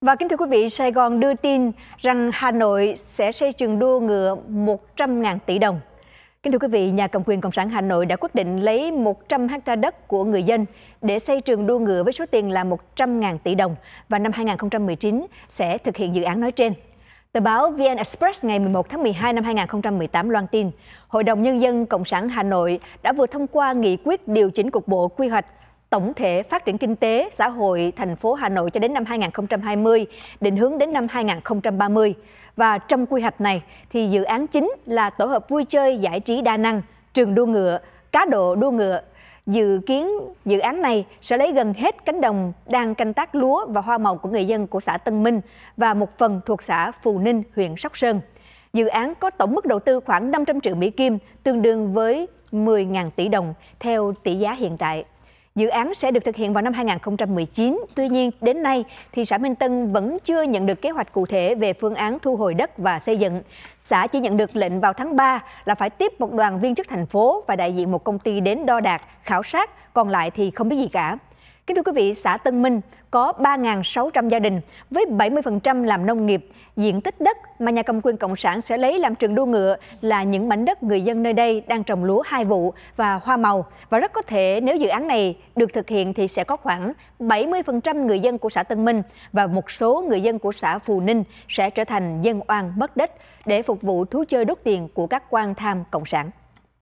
Và kính thưa quý vị, Sài Gòn đưa tin rằng Hà Nội sẽ xây trường đua ngựa 100.000 tỷ đồng. Kính thưa quý vị, nhà cầm quyền Cộng sản Hà Nội đã quyết định lấy 100 ha đất của người dân để xây trường đua ngựa với số tiền là 100.000 tỷ đồng và năm 2019 sẽ thực hiện dự án nói trên. Tờ báo VN Express ngày 11 tháng 12 năm 2018 loan tin, Hội đồng Nhân dân Cộng sản Hà Nội đã vừa thông qua nghị quyết điều chỉnh cục bộ quy hoạch tổng thể phát triển kinh tế, xã hội thành phố Hà Nội cho đến năm 2020, định hướng đến năm 2030. Và trong quy hoạch này thì dự án chính là tổ hợp vui chơi giải trí đa năng, trường đua ngựa, cá độ đua ngựa. Dự kiến dự án này sẽ lấy gần hết cánh đồng đang canh tác lúa và hoa màu của người dân của xã Tân Minh và một phần thuộc xã Phù Ninh, huyện Sóc Sơn. Dự án có tổng mức đầu tư khoảng 500 triệu Mỹ Kim, tương đương với 10.000 tỷ đồng theo tỷ giá hiện tại. Dự án sẽ được thực hiện vào năm 2019. Tuy nhiên, đến nay thì xã Minh Tân vẫn chưa nhận được kế hoạch cụ thể về phương án thu hồi đất và xây dựng. Xã chỉ nhận được lệnh vào tháng 3 là phải tiếp một đoàn viên chức thành phố và đại diện một công ty đến đo đạc, khảo sát, còn lại thì không biết gì cả. Kính thưa quý vị, xã Tân Minh có 3.600 gia đình với 70% làm nông nghiệp. Diện tích đất mà nhà cầm quyền Cộng sản sẽ lấy làm trường đua ngựa là những mảnh đất người dân nơi đây đang trồng lúa hai vụ và hoa màu. Và rất có thể nếu dự án này được thực hiện thì sẽ có khoảng 70% người dân của xã Tân Minh và một số người dân của xã Phù Ninh sẽ trở thành dân oan mất đất để phục vụ thú chơi đốt tiền của các quan tham Cộng sản.